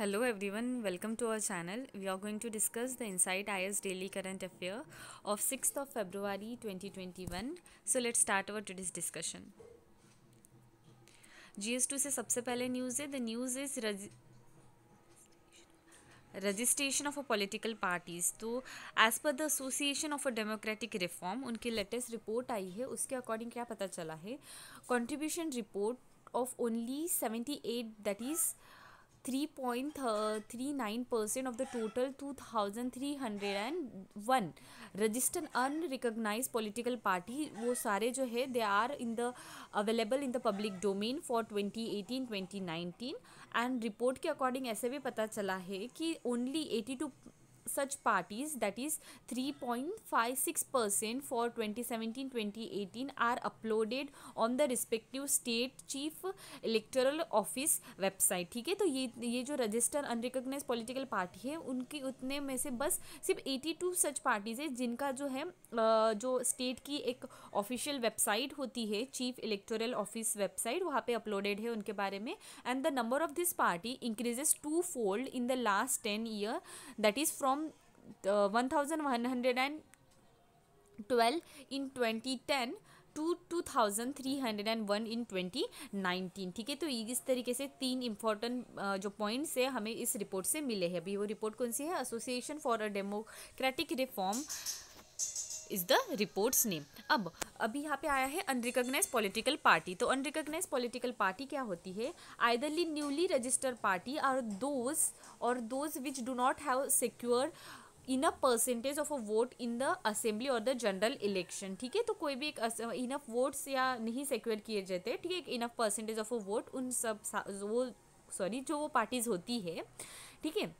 Hello everyone welcome to our channel we are going to discuss the insight IAS daily current affair of six of twenty twenty one so let start our to this discussion to से सबसे पहले news है the news is registration of a political parties तो as per the association of a democratic reform उनकी latest report आई है उसके according क्या पता चला है contribution report of only seventy at that is three point three nine percent of the total two thousand three hundred and one registered un recognise political party वो सारे जो है they are in the available in the public domain for twenty eighteen twenty nineteen and report के according ऐसे भी पता चला है कि only eighty two such parties that is 3.56% for 2017-2018 are uploaded on the respective state chief electoral office website ठीक है तो ये ये जो रजिस्टर अनरिकग्नाइज पॉलिटिकल पार्टी है उनकी उतने में से बस सिर्फ 82 सच पार्टीज है जिनका जो है जो स्टेट की एक ऑफिशियल वेबसाइट होती है चीफ इलेक्टोरल ऑफिस वेबसाइट वहाँ पे अपलोडेड है उनके बारे में and the number of this party increases two fold in the last ten year that is from one one thousand hundred and twelve in twenty ten to two thousand three hundred and one in twenty nineteen ठीक है तो इस तरीके से तीन important uh, जो points है हमें इस रिपोर्ट से मिले हैं अभी वो रिपोर्ट कौन सी है association for a democratic reform is the reports name अब अभी यहाँ पे आया है अनरिकग्नाइज पॉलिटिकल पार्टी तो अनरिकग्नाइज पॉलिटिकल पार्टी क्या होती है either newly registered party are those और those which do not have secure in a percentage of a vote in the assembly और द जनरल इलेक्शन ठीक है तो कोई भी एक इनफ वोट्स या नहीं सिक्योर किए जाते ठीक है enough percentage of a vote उन सब वो सॉरी जो वो पार्टीज़ होती है ठीक है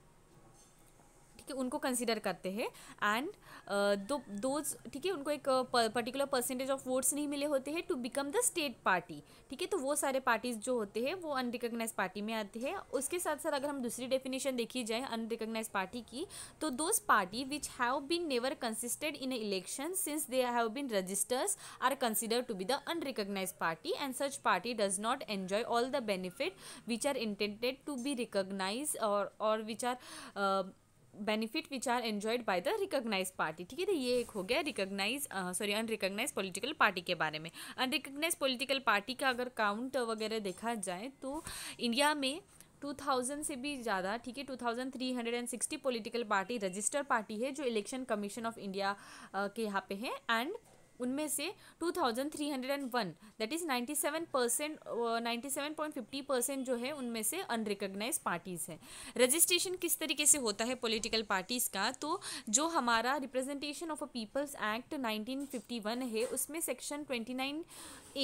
कि उनको कंसिडर करते हैं एंड uh, दो दोज ठीक है उनको एक पर्टिकुलर परसेंटेज ऑफ वोट्स नहीं मिले होते हैं to become the state party ठीक है तो वो सारे पार्टीज़ जो होते हैं वो अनरिकग्नाइज पार्टी में आते हैं उसके साथ साथ अगर हम दूसरी डेफिनेशन देखी जाए अनरिकग्नाइज पार्टी की तो those party which have been never consisted in election since they have been registers are consider to be the unrecognise party and such party does not enjoy all the benefit which are intended to be recognise और which are benefit which are enjoyed by the recognise party ठीक है तो ये एक हो गया recognise sorry unrecognise political party के बारे में अनरिकोगनाइज पोलिटिकल पार्टी का अगर काउंट वगैरह देखा जाए तो इंडिया में 2000 से भी ज़्यादा ठीक है 2360 पॉलिटिकल पार्टी रजिस्टर पार्टी है जो इलेक्शन कमीशन ऑफ इंडिया के यहाँ पे है एंड उनमें से 2301 that is 97 percent ninety percent जो है उनमें से अनरिकग्नाइज पार्टीज़ हैं रजिस्ट्रेशन किस तरीके से होता है पॉलिटिकल पार्टीज़ का तो जो हमारा representation of a people's act 1951 है उसमें सेक्शन 29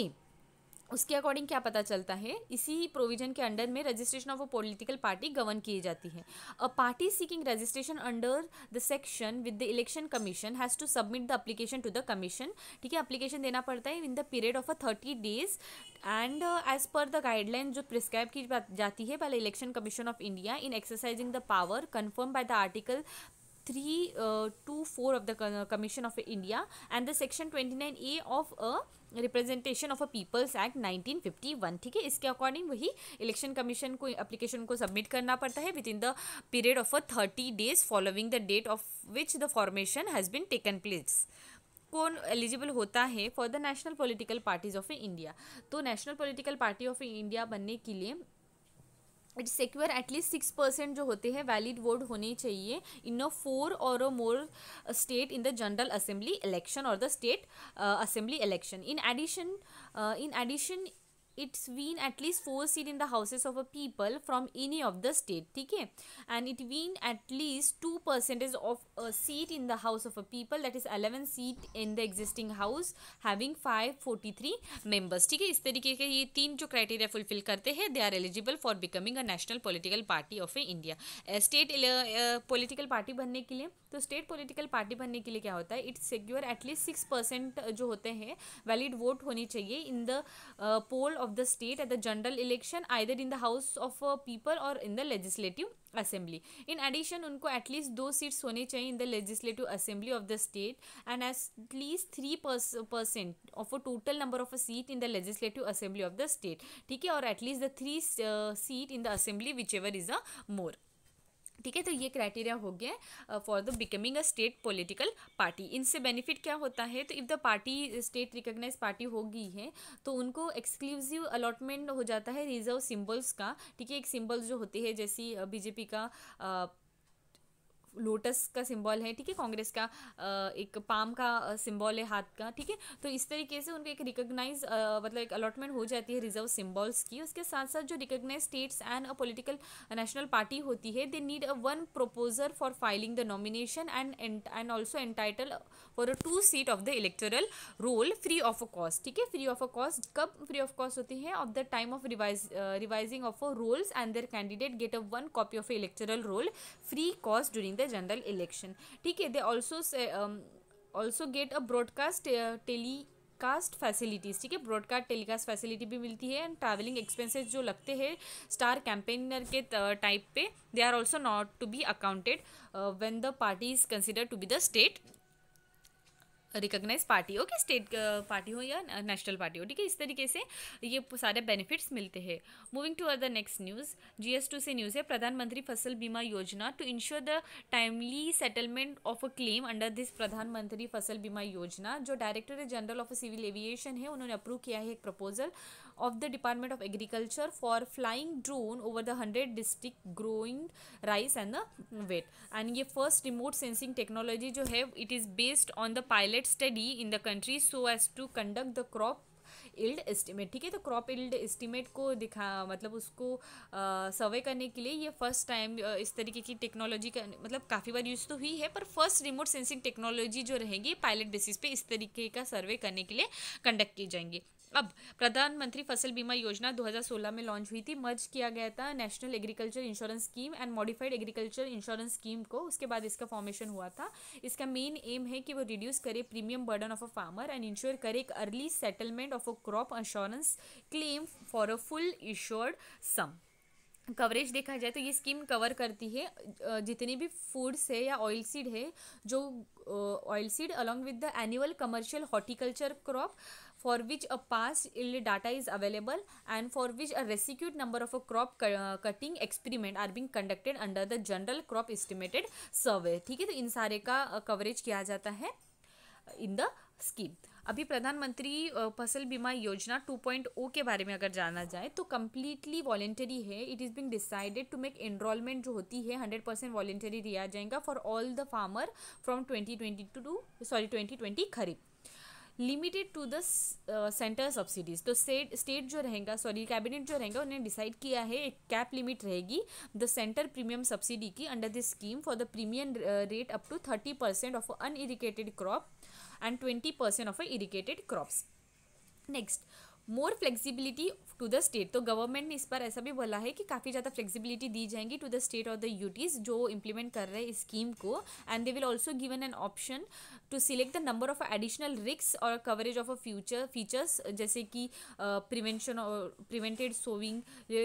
ए उसके अकॉर्डिंग क्या पता चलता है इसी प्रोविजन के अंडर में registration of a political party govern की जाती है a party seeking registration under the section with the election commission has to submit the application to the commission ठीक है अप्लीकेशन देना पड़ता है in the period of a thirty days and as per the guideline जो prescribe की जाती है पहले election commission of India in exercising the power confirm by the article three to four of the commission of India and the section twenty nine A of a representation of a people's act 1951 ठीक है इसके according वही election commission को application को submit करना पड़ता है within the period of a thirty days following the date of which the formation has been taken place कौन एलिजिबल होता है for the national political parties of India तो national political party of India बनने के लिए it secure at least six percent जो होते हैं वैलिड वोट होने चाहिए इन a four or a more state in the general assembly election or the state assembly election in addition in addition it's win at least four seat in the houses of a people from any of the state ठीक है and it win at least two percentage of a seat in the house of a people that is eleven seat in the existing house having five forty three members ठीक है इस तरीके के ये तीन जो क्राइटेरिया फुलफिल करते हैं they are eligible for becoming a national political party of a India state political party बनने के लिए तो स्टेट पोलिटिकल पार्टी बनने के लिए क्या होता है it's secure at least six percent जो होते हैं वैलिड वोट होनी चाहिए in the poll of of the state at the general election either in the house of uh, people or in the legislative assembly in addition unko at least two seats hone chahiye in the legislative assembly of the state and at least 3% of a total number of a seat in the legislative assembly of the state theek hai or at least the three uh, seat in the assembly whichever is a uh, more ठीक है तो ये criteria हो गया for the becoming a state political party इनसे benefit क्या होता है तो if the party state recognise party हो गई है तो उनको एक्सक्लूसिव अलॉटमेंट हो जाता है रिजर्व सिंबल्स का ठीक है एक सिंबल्स जो होते हैं जैसी बीजेपी का लोटस का सिंबल है ठीक है कांग्रेस का एक पाम का सिंबल है हाथ का ठीक है तो इस तरीके से उनका एक रिकोगनाइज मतलब एक अलॉटमेंट हो जाती है रिजर्व सिंबल्स की उसके साथ साथ जो recognise states and a political national party होती है they need a one proposal for filing the nomination and and also entitle for a two seat of the electoral roll free of a cost ठीक है free of a cost कब free of cost होती है of the time of revise revising of rolls and their candidate get a one copy of electoral roll free cost during the the general election ठीक है they also say um, also get a broadcast cast uh, facilities ठीक है broadcast telecast facility भी मिलती है and travelling expenses जो लगते हैं स्टार कैंपेनर के टाइप uh, पे they are also not to be accounted when the party is consider to be the state recognise party हो कि स्टेट पार्टी uh, हो या नेशनल uh, पार्टी हो ठीक है इस तरीके से ये सारे बेनिफिट्स मिलते हैं moving to other next news G S two से न्यूज़ है Pradhan Mantri Fasal Bima Yojana to ensure the timely settlement of a claim under this Pradhan Mantri Fasal Bima Yojana जो director general of civil aviation है उन्होंने अप्रूव किया है एक proposal of the department of agriculture for flying drone over the hundred district growing rice and the wheat and ये first remote sensing technology जो है it is based on the pilot study in the country so as to conduct the crop yield estimate ठीक है तो crop yield estimate को दिखा मतलब उसको सर्वे करने के लिए ये फर्स्ट टाइम इस तरीके की टेक्नोलॉजी का मतलब काफ़ी बार यूज़ तो हुई है पर फर्स्ट रिमोट सेंसिंग टेक्नोलॉजी जो रहेगी पायलट बेसिस पे इस तरीके का सर्वे करने के लिए कंडक्ट किए जाएंगे अब प्रधानमंत्री फसल बीमा योजना 2016 में लॉन्च हुई थी मर्ज किया गया था national agriculture insurance scheme and modified agriculture insurance scheme को उसके बाद इसका फॉर्मेशन हुआ था इसका मेन एम है कि वो रिड्यूस करे premium burden of a farmer and ensure करे एक early settlement of a crop insurance claim for a full insured sum coverage देखा जाए तो ये स्कीम कवर करती है जितनी भी फूड्स है या ऑयल सीड है जो oil seed along with the annual commercial horticulture crop for which a past yield data is available and for which a requisite number of a crop cutting experiment are being conducted under the general crop estimated survey ठीक है तो इन सारे का coverage किया जाता है in the scheme अभी प्रधानमंत्री फसल बीमा योजना 2.0 के बारे में अगर जाना जाए तो कम्प्लीटली वॉलेंटरी है it is being decided to make enrolment जो होती है हंड्रेड परसेंट वॉलेंटरी दिया जाएगा for all the farmer from twenty twenty two sorry twenty twenty kharif limited to the centre subsidies तो स्टेट स्टेट जो रहेगा सॉरी कैबिनेट जो रहेगा उन्होंने डिसाइड किया है एक कैप लिमिट रहेगी द सेंटर प्रीमियम सब्सिडी की under this scheme for the premium rate up to thirty percent of unirrigated crop and 20% of irrigated crops. Next, more flexibility to the state तो government ने इस पर ऐसा भी बोला है कि काफ़ी ज़्यादा फ्लेक्सिबिलिटी दी जाएंगी टू द स्टेट और द यूटीज़ जो इम्प्लीमेंट कर रहे हैं इस स्कीम को and they will also given an option to select the number of additional risks or coverage of a future features जैसे कि प्रिवेंशन और प्रिवेंटेड सोविंग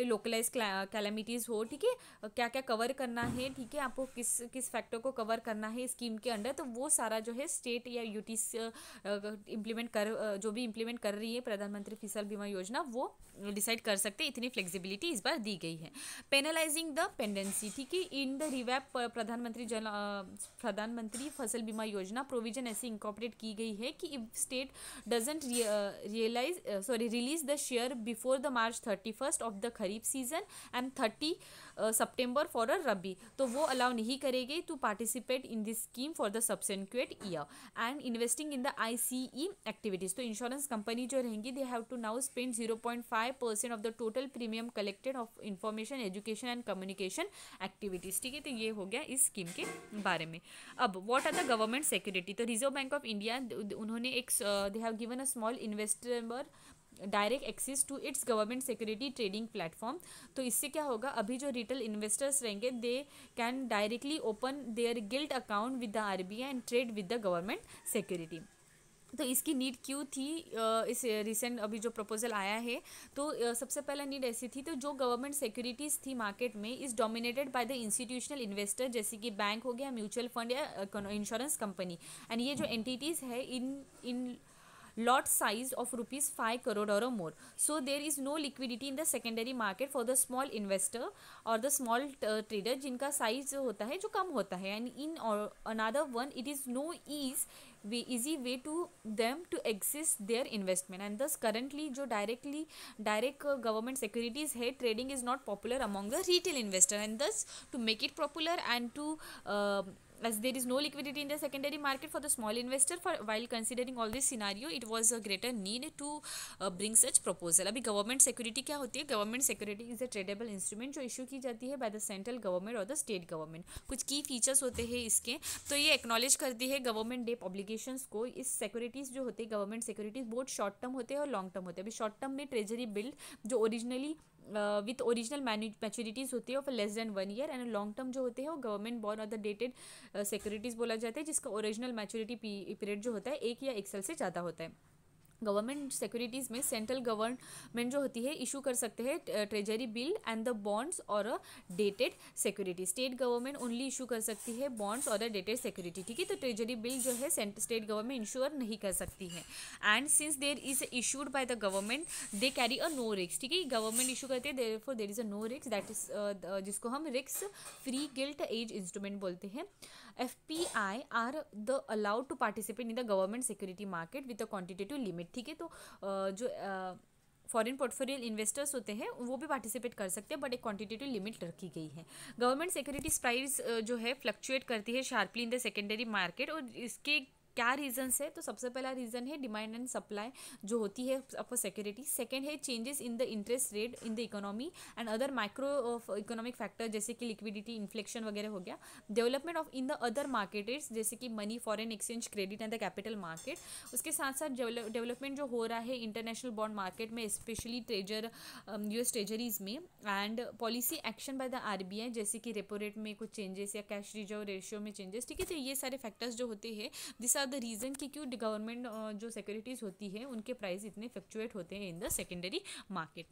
लोकलाइज कैलामिटीज़ हो ठीक है क्या क्या कवर करना है ठीक है आपको किस किस फैक्टर को कवर करना है स्कीम के अंडर तो वो सारा जो है स्टेट या यूटीज इम्प्लीमेंट कर जो भी इम्प्लीमेंट कर रही है प्रधानमंत्री फसल बीमा योजना वो डिसाइड कर सकते इतनी फ्लेक्सिबिलिटी इस बार दी गई है पेनलाइजिंग द पेंडेंसी ठीक है इन द रिवैप प्रधानमंत्री जन प्रधानमंत्री फसल बीमा योजना प्रोविजन ऐसी इंकॉपरेट की गई है कि if state doesn't realise sorry release the share before the March thirty first of the kharif season and thirty September for a rabi तो वो अलाउ नहीं करेगी to participate in this scheme for the subsequent year and investing in the I C E activities तो insurance company जो रहेंगी they have to now spend zero point five percent of the total premium collected of information education and communication activities ठीक है तो ये हो गया इस स्कीम के बारे में अब what are the government security तो रिजर्व बैंक ऑफ इंडिया उन्होंने एक they have given a small investor direct access to its government security trading platform तो इससे क्या होगा अभी जो रिटेल इन्वेस्टर्स रहेंगे they can directly open their gilt account with the R and trade with the government security तो इसकी need क्यों थी इस रिसेंट अभी जो प्रपोजल आया है तो सबसे पहला नीड ऐसी थी तो जो गवर्नमेंट सिक्योरिटीज़ थी मार्केट में is dominated by the institutional investor जैसे कि बैंक हो गया म्यूचुअल फंड या इंश्योरेंस कंपनी एंड ये जो एंटिटीज़ है in in lot size of rupees 5 crore or more so there is no liquidity in the secondary market for the small investor or the small uh, trader jinka size होता hai, जो kam होता hai. and in or another one it is no ease way easy way to them to exist their investment and thus currently जो directly direct uh, government securities hai, trading is not popular among the retail investor and thus to make it popular and to uh, as there is no liquidity in the secondary market for the small investor for while considering all this scenario it was a greater need to uh, bring such proposal अभी government security क्या होती है government security is a tradeable instrument जो issue की जाती है by the central government और the state government कुछ की फीचर्स होते हैं इसके तो ये एक्नॉलेज करती है गवर्नमेंट डेप ऑब्लिगेशन को इस सिक्योरिटीज़ जो होती है गवर्नमेंट सिक्योरिटीज़ बहुत शॉर्ट टर्म होते हैं और लॉन्ग टर्म होते हैं अभी शॉर्ट टर्म में ट्रेजरी बिल जो ओरिजिनली विथ ओरिजिनल मैच्योरिटीज़ होती है of less than one year and long term जो होते हैं वो गवर्नमेंट बॉन्ड और द डेटेड सिक्योरिटीज़ बोला जाता है जिसका ओरिजिनल मैच्योरिटी पीरियड जो होता है एक या एक साल से ज़्यादा होता है गवर्नमेंट सिक्योरिटीज़ में सेंट्रल गवर्नमेंट जो होती है इशू कर सकते हैं treasury bill and the bonds और a dated security state government only issue कर सकती है बॉन्ड्स और द डेटेड सिक्योरिटी ठीक है तो ट्रेजरी बिल जो है स्टेट गवर्नमेंट इंश्योर नहीं कर सकती है and since there is issued by the government they carry a no रिक्स ठीक है गवर्नमेंट इशू करते हैं there for there is a no रिक्स दैट इज जिसको हम रिक्स फ्री गिल्ट एज इंस्ट्रूमेंट बोलते हैं F P I are the allowed to participate in the government security market with a quantitative limit ठीक है तो जो फॉरेन पोर्टफोलियल इन्वेस्टर्स होते हैं वो भी पार्टिसिपेट कर सकते हैं बट एक क्वांटिटेटिव लिमिट रखी गई है गवर्नमेंट सिक्योरिटीज प्राइस जो है फ्लक्चुएट करती है sharply in the secondary market और इसके क्या रीजंस है तो सबसे पहला रीज़न है डिमांड एंड सप्लाई जो होती है फॉर सिक्योरिटी सेकेंड है changes in the interest rate in the economy and other micro economic factor जैसे कि लिक्विडिटी इन्फ्लेक्शन वगैरह हो गया development of in the other markets जैसे कि money foreign exchange credit and the capital market उसके साथ साथ डेवलपमेंट जो हो रहा है इंटरनेशनल बॉन्ड मार्केट में स्पेशली ट्रेजर यूएस ट्रेजरीज में and policy action by the R जैसे कि रेपो रेट में कुछ चेंजेस या कैश रिजर्व रेशियो में चेंजेस ठीक है तो ये सारे फैक्टर्स जो होते हैं दिस आर द रीज़न कि क्यों गवर्नमेंट जो सिक्योरिटीज़ होती है उनके प्राइस इतने फ्लक्चुएट होते हैं in the secondary market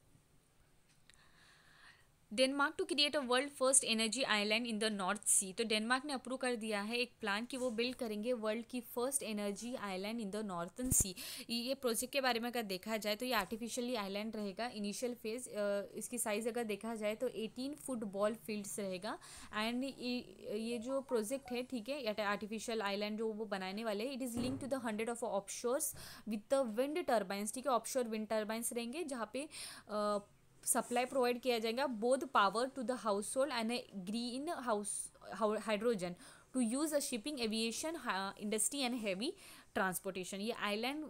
Denmark to create a world first energy island in the north sea तो डेनमार्क ने अप्रूव कर दिया है एक प्लान कि वो बिल्ड करेंगे वर्ल्ड की first energy island in the northern sea ये प्रोजेक्ट के बारे में अगर देखा जाए तो ये आर्टिफिशियली आइलैंड रहेगा इनिशियल फेज इसकी साइज़ अगर देखा जाए तो एटीन फुटबॉल फील्ड्स रहेगा एंड ये जो प्रोजेक्ट है ठीक है आर्टिफिशियल आइलैंड जो वो बनाने वाले it is link to the hundred of offshores with the wind turbines ठीक है ऑप्शोर विंड टर्बाइंस रहेंगे जहाँ पे uh, सप्लाई प्रोवाइड किया जाएगा both power to the household and green house hydrogen to use a shipping aviation industry and heavy transportation ये island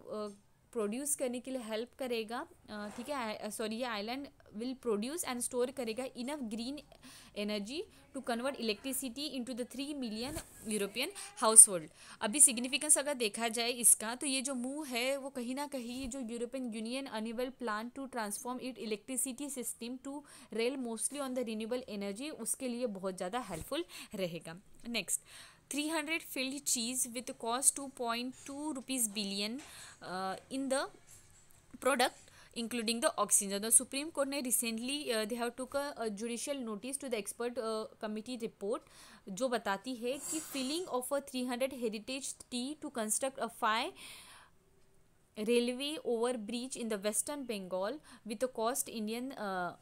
produce uh, करने के लिए हेल्प करेगा uh, ठीक है सॉरी ये island will produce and store करेगा enough green energy to convert electricity into the three million European household अभी सिग्निफिकेंस अगर देखा जाए इसका तो ये जो मूव है वो कहीं ना कहीं जो European Union unveil plan to transform it electricity system to rely mostly on the renewable energy उसके लिए बहुत ज़्यादा हेल्पफुल रहेगा नेक्स्ट थ्री हंड्रेड फील्ड चीज़ with cost two point two rupees billion in the product including the oxygen. The Supreme Court ने recently uh, they have took a, a judicial notice to the expert uh, committee report जो बताती है कि filling of a 300 heritage T to construct a five railway over bridge in the western Bengal with the cost Indian uh,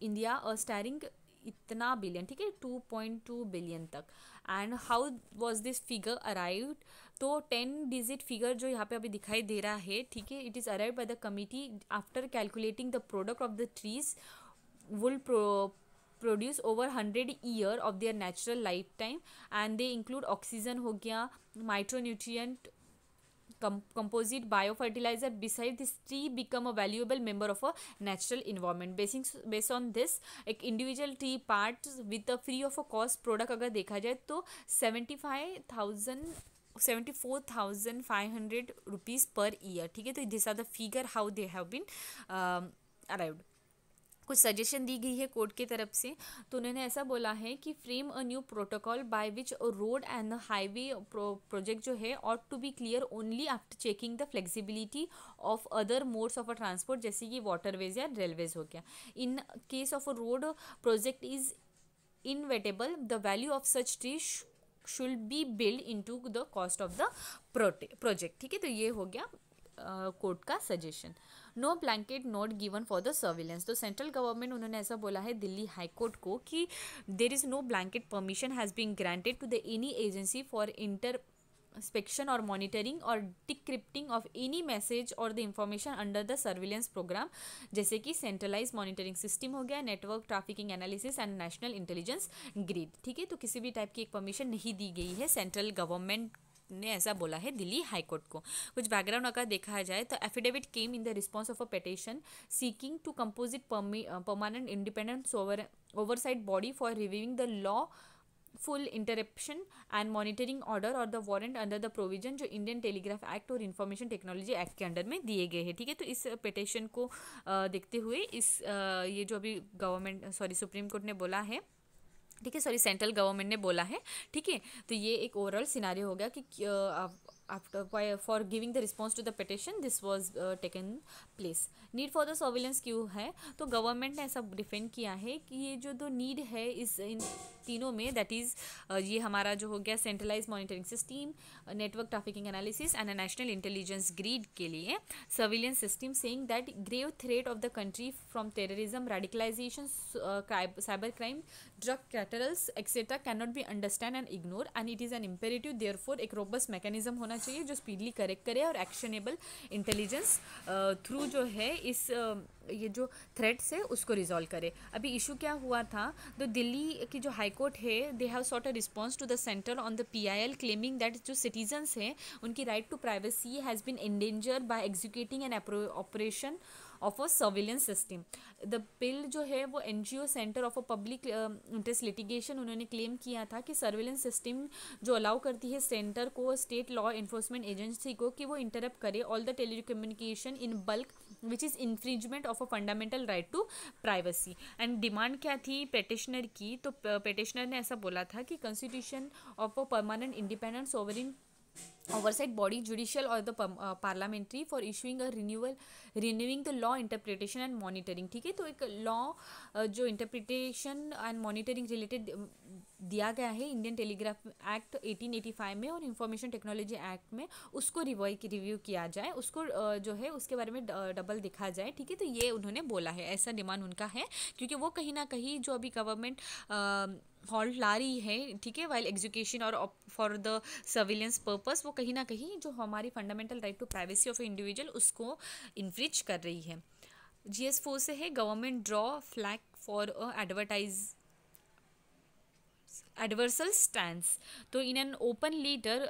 India a staring इतना billion ठीक है two point two billion तक and how was this figure arrived तो ten digit figure जो यहाँ पे अभी दिखाई दे रहा है ठीक है it is arrive by the committee after calculating the product of the trees would pro produce over hundred year of their natural life time and they include oxygen हो गया micronutrient composite bio fertilizer beside this tree become a valuable member of a natural environment basing base on this एक individual tree part with free of a cost product अगर देखा जाए तो seventy five thousand seventy four thousand five hundred rupees per year ठीक है तो this are the figure how they have been arrived कुछ suggestion दी गई है कोर्ट की तरफ से तो उन्होंने ऐसा बोला है कि frame a new protocol by which road and highway project जो है और to be clear only after checking the flexibility of other modes of a transport जैसे कि वाटरवेज या रेलवेज हो गया in case of a road project is inevitable the value of such tree should be build into the cost of the प्रोटे project ठीक है तो ये हो गया कोर्ट uh, का suggestion no blanket not given for the surveillance तो central government उन्होंने ऐसा बोला है दिल्ली हाई कोर्ट को कि there is no blanket permission has been granted to the any agency for inter inspection or monitoring or decrypting of any message or the information under the surveillance program जैसे कि centralise monitoring system हो गया network trafficking analysis and national intelligence grid ठीक है तो किसी भी type की एक परमिशन नहीं दी गई है सेंट्रल गवर्नमेंट ने ऐसा बोला है दिल्ली हाईकोर्ट को कुछ बैकग्राउंड अगर देखा जाए तो affidavit came in the response of a petition seeking to composite permanent independent over oversight body for reviewing the lawful interception and monitoring order और the warrant under the provision जो Indian Telegraph Act और Information Technology Act के under में दिए गए हैं ठीक है तो इस पिटिशन को देखते हुए इस ये जो अभी गवर्नमेंट सॉरी सुप्रीम कोर्ट ने बोला है ठीक है सॉरी सेंट्रल गवर्नमेंट ने बोला है ठीक है तो ये एक ओवरऑल सिनारी हो गया कि after for giving the response to the petition this was uh, taken place need for the surveillance क्यों है तो गवर्नमेंट ने ऐसा डिफेंड किया है कि ये जो दो नीड है इस इन तीनों में दैट इज़ uh, ये हमारा जो हो गया centralise monitoring system network trafficking analysis and national intelligence grid के लिए surveillance system saying that grave threat of the country from terrorism radicalisation cyber crime drug cartels etcetera can not be understand and ignore and it is an imperative there एक robust mechanism होना करना चाहिए जो speedly correct करे और actionable intelligence through जो है इस ये जो थ्रेट्स है उसको रिजॉल्व करे अभी इशू क्या हुआ था तो दिल्ली की जो हाई कोर्ट है they have sought a response to the centre on the P I L claiming that जो सिटीजन्स हैं उनकी right to privacy has been endanger by executing an operation of a surveillance system the bill जो है वो N G O centre of a public interest litigation उन्होंने claim किया था कि सर्विलेंस सिस्टम जो अलाउ करती है सेंटर को स्टेट लॉ इन्फोर्समेंट एजेंसी को कि वो इंटरप्ट करे all the telecommunication in bulk which is infringement of a fundamental right to privacy and demand क्या थी पेटिशनर की तो पेटिशनर uh, ने ऐसा बोला था कि constitution of a permanent independent sovereign oversight body judicial or the uh, parliamentary for issuing a renewal renewing the law interpretation and monitoring ठीक है तो एक law जो interpretation and monitoring related दिया गया है इंडियन टेलीग्राफ एक्ट 1885 में और इंफॉर्मेशन टेक्नोलॉजी एक्ट में उसको रिवाई रिव्यू किया जाए उसको जो है उसके बारे में डबल देखा जाए ठीक है तो ये उन्होंने बोला है ऐसा डिमांड उनका है क्योंकि वो कहीं ना कहीं जो अभी गवर्नमेंट हॉल्ट ला रही है ठीक है वाइल एग्जुकेशन और फॉर द सर्विलेंस पर्पस वो कहीं ना कहीं जो हमारी fundamental right to privacy of individual उसको इन्फ्रिज कर रही है जी एस फोर से है government draw flak for advertise adversarial stand तो in an open letter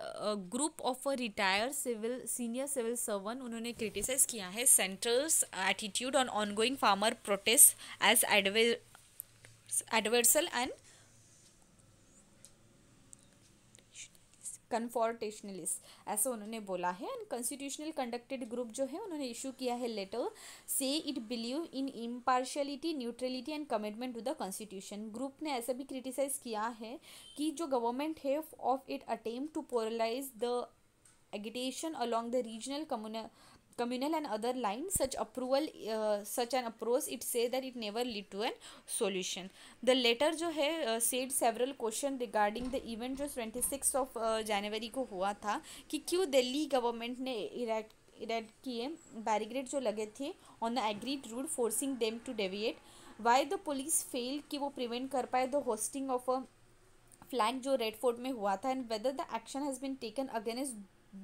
group of a retire civil senior civil servant उन्होंने क्रिटिसाइज किया है central's attitude on ongoing farmer protest as adversarial and confrontationalist ऐसा उन्होंने बोला है एंड कॉन्स्टिट्यूशनल कंडक्टेड ग्रुप जो है उन्होंने इशू किया है लेटर से it believe in impartiality neutrality and commitment to the constitution group ने ऐसा भी क्रिटिसाइज़ किया है कि जो गवर्नमेंट है of it attempt to polarise the agitation along the regional communal and other lines such approval uh, such an approach it say that it never lead to an solution the letter jo hai uh, said several question regarding the event जो 26 of uh, january ko hua tha ki kyu delhi government ne erect erect किए barricade जो लगे थे on the agreed route forcing them to deviate why the police fail कि वो prevent कर पाए the hoisting of a flag जो Red Fort में हुआ था and whether the action has been taken against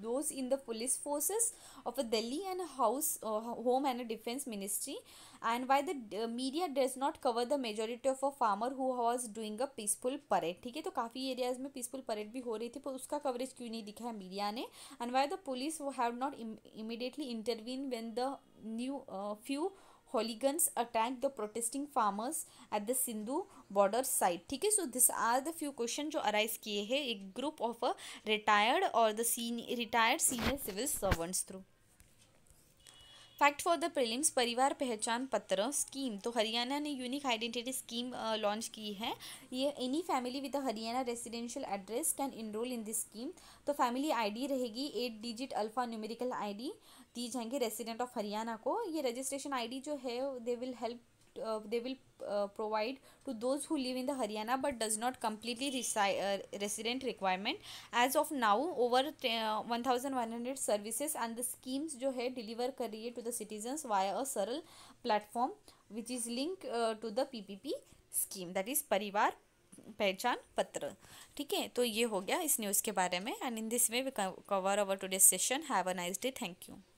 those in the police forces of a Delhi and house uh, home and a defense ministry and why the media does not cover the majority of a farmer who was doing a peaceful parade ठीक है तो काफ़ी areas में peaceful parade भी हो रही थी पर उसका कवरेज क्यों नहीं दिखा है मीडिया ने and why the police have not immediately intervene when the new few hooligans attacked the protesting farmers at the Sindhu border site. ठीक है so these are the few question जो arise किए हैं एक group of a retired or the senior retired senior civil servants through fact for the prelims Parivar Pehchan पत्र scheme तो हरियाणा ने unique identity scheme launch की है ये any family with Haryana residential address can enrol in this scheme तो family ID रहेगी eight digit alpha numerical ID दी जाएंगे रेसिडेंट ऑफ हरियाणा को ये रजिस्ट्रेशन आईडी जो है they will help they will provide to those who live in the Haryana but does not completely resident requirement as of now over one thousand one hundred services and the schemes जो है deliver कर रही है to the citizens via a Saral platform which is link to the P P P scheme that is Parivar Pehchan पत्र ठीक है तो ये हो गया इस न्यूज़ के बारे में and in this way we cover our today session have a nice day thank you